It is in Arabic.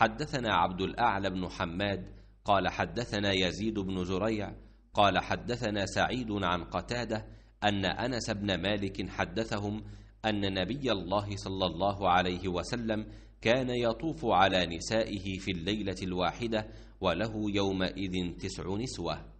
حدثنا عبد الأعلى بن حماد قال حدثنا يزيد بن زريع قال حدثنا سعيد عن قتادة أن أنس بن مالك حدثهم أن نبي الله صلى الله عليه وسلم كان يطوف على نسائه في الليلة الواحدة وله يومئذ تسع نسوة